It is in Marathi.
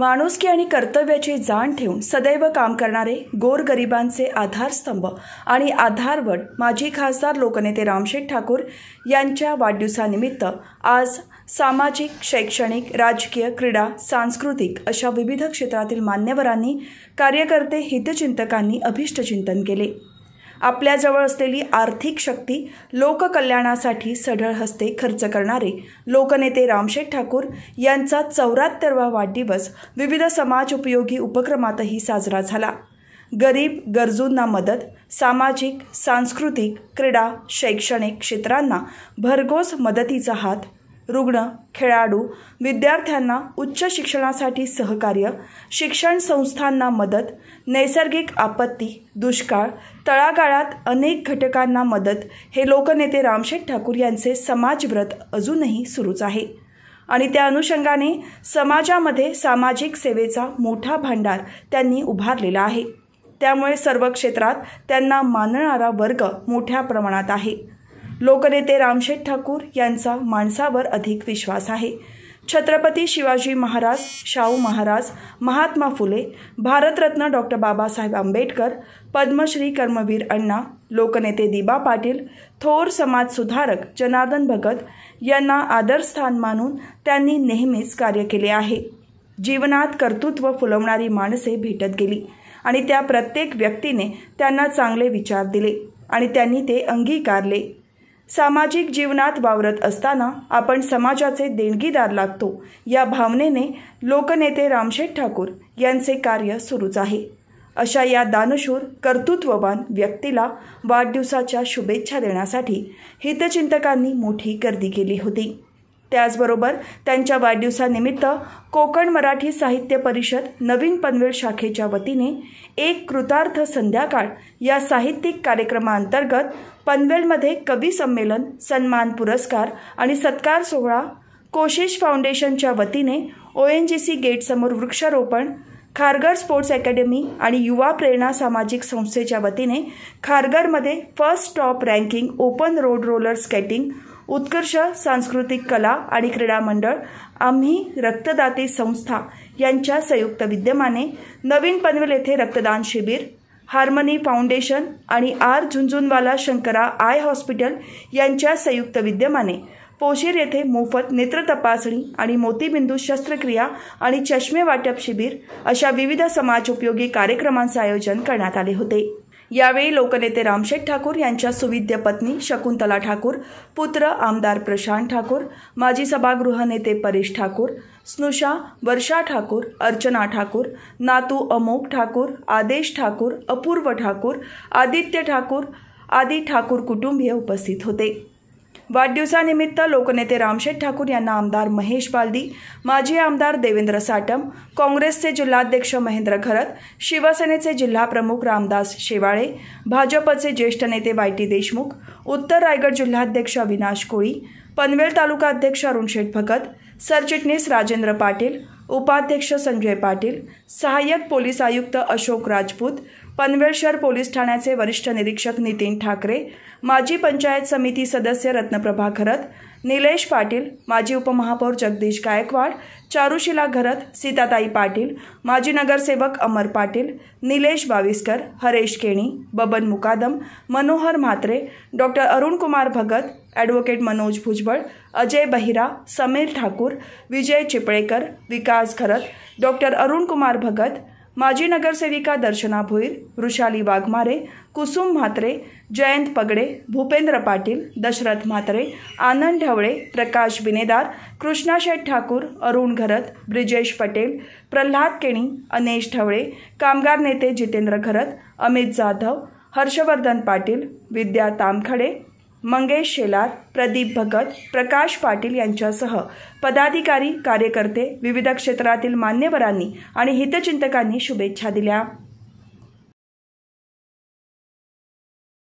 माणुसकी आणि कर्तव्याची जाण ठेवून सदैव काम करणारे गोरगरिबांचे आधारस्तंभ आणि आधारवड माजी खासदार लोकनेते रामशेठ ठाकूर यांच्या वाढदिवसानिमित्त आज सामाजिक शैक्षणिक राजकीय क्रीडा सांस्कृतिक अशा विविध क्षेत्रातील मान्यवरांनी कार्यकर्ते हितचिंतकांनी अभिष्टचिंतन केले आपल्याजवळ असलेली आर्थिक शक्ती लोककल्याणासाठी सढळ हस्ते खर्च करणारे लोकनेते रामशेठ ठाकूर यांचा चौऱ्याहत्तरवा वाढदिवस विविध समाज उपयोगी उपक्रमातही साजरा झाला गरीब गरजूंना मदत सामाजिक सांस्कृतिक क्रीडा शैक्षणिक क्षेत्रांना भरघोस मदतीचा हात रुग्ण खेळाडू विद्यार्थ्यांना उच्च शिक्षणासाठी सहकार्य शिक्षण संस्थांना मदत नैसर्गिक आपत्ती दुष्काळ तळागाळात अनेक घटकांना मदत हे लोकनेते रामशेठ ठाकूर यांचे समाजव्रत अजूनही सुरूच आहे आणि त्या अनुषंगाने समाजामध्ये सामाजिक सेवेचा मोठा भांडार त्यांनी उभारलेला आहे त्यामुळे सर्व क्षेत्रात त्यांना मानणारा वर्ग मोठ्या प्रमाणात आहे लोकनेते रामशेठ ठाकूर यांचा माणसावर अधिक विश्वास आहे छत्रपती शिवाजी महाराज शाहू महाराज महात्मा फुले भारतरत्न डॉक्टर बाबासाहेब आंबेडकर पद्मश्री कर्मवीर अण्णा लोकनेते दिबा पाटील थोर समाज सुधारक जनार्दन भगत यांना आदरस्थान मानून त्यांनी नेहमीच कार्य केले आहे जीवनात कर्तृत्व फुलवणारी माणसे भेटत गेली आणि त्या प्रत्येक व्यक्तीने त्यांना चांगले विचार दिले आणि त्यांनी ते अंगीकारले सामाजिक जीवनात वावरत असताना आपण समाजाचे देणगीदार लागतो या भावनेने लोकनेते रामशेठ ठाकूर यांचे कार्य सुरूच आहे अशा या दानशूर कर्तृत्ववान व्यक्तीला वाढदिवसाच्या शुभेच्छा देण्यासाठी हितचिंतकांनी मोठी गर्दी केली होती त्याचबरोबर त्यांच्या वाढदिवसानिमित्त कोकण मराठी साहित्य परिषद नवीन पनवेल शाखेच्या वतीने एक कृतार्थ संध्याकाळ या साहित्यिक कार्यक्रमाअंतर्गत पनवेलमध्ये कवी संमेलन सन्मान पुरस्कार आणि सत्कार सोहळा कोशिश फाउंडेशनच्या वतीने ओ एन जी सी गेटसमोर वृक्षारोपण खारगर स्पोर्ट्स अकॅडमी आणि युवा प्रेरणा सामाजिक संस्थेच्या वतीने खारगरमध्ये first top ranking open road roller skating उत्कर्ष सांस्कृतिक कला आणि क्रीडा मंडळ आम्ही रक्तदाते संस्था यांच्या संयुक्त विद्यमाने नवीन पनवेल येथे रक्तदान शिबिर हार्मनी फाउंडेशन आणि R Jhunjhunwala Shankara eye hospital यांच्या संयुक्त विद्यमाने पोशीर येथे मोफत नेत्र तपासणी आणि मोतीबिंदू शस्त्रक्रिया आणि चष्मे वाटप शिबिर अशा विविध समाजोपयोगी कार्यक्रमांचे आयोजन करण्यात आले होते यावेळी लोकनेते रामशेठ ठाकूर यांच्या सुविद्य पत्नी शकुंतला ठाकूर पुत्र आमदार प्रशांत ठाकूर माजी सभागृह नेते परेश ठाकूर स्नुषा वर्षा ठाकूर अर्चना ठाकूर नातू अमोक ठाकूर आदेश ठाकूर अपूर्व ठाकूर आदित्य ठाकूर आदी ठाकूर कुटुंबीय उपस्थित होते वाढदिवसानिमित्त लोकनेते रामशेठ ठाकूर यांना आमदार महेश बालदी माजी आमदार देवेंद्र साटम काँग्रेसचे जिल्हाध्यक्ष महेंद्र घरत शिवसेनेचे जिल्हाप्रमुख रामदास शेवाळे भाजपचे ज्येष्ठ नेते वाय टी देशमुख उत्तर रायगड जिल्हाध्यक्ष अविनाश कोळी पनवेल तालुका अध्यक्ष अरुण शेठ भगत सरचिटणीस राजेंद्र पाटील उपाध्यक्ष संजय पाटील सहाय्यक पोलीस आयुक्त अशोक राजपूत पनवेल शहर पोलीस ठाण्याचे वरिष्ठ निरीक्षक नितीन ठाकरे माजी पंचायत समिती सदस्य रत्नप्रभा घरत निलेश पाटील माजी उपमहापौर जगदीश गायकवाड चारुशिला घरत सीताताई पाटील माजी नगरसेवक Amar Patil Nilesh Baviskar Haresh Keni Baban Mukadam Manohar Mhatre doctor Arunkumar Bhagat advocate Manoj Bhujbal Ajay Bahira Sameer Thakur Vijay Chiplekar Vikas Gharat doctor Arunkumar Bhagat माजी नगरसेविका दर्शना भोईर वृषाली वाघमारे कुसुम म्हात्रे जयंत पगडे भूपेंद्र पाटील दशरथ म्हात्रे आनंद ढवळे प्रकाश बिनेदार कृष्णा शेठ ठाकूर अरुण घरत ब्रिजेश पटेल प्रल्हाद केणी अनेश ढवळे कामगार नेते जितेंद्र घरत अमित जाधव हर्षवर्धन पाटील विद्या तामखडे मंगेश शेलार प्रदीप भगत प्रकाश पाटील यांच्यासह पदाधिकारी कार्यकर्ते विविध क्षेत्रातील मान्यवरांनी आणि हितचिंतकांनी शुभेच्छा दिल्या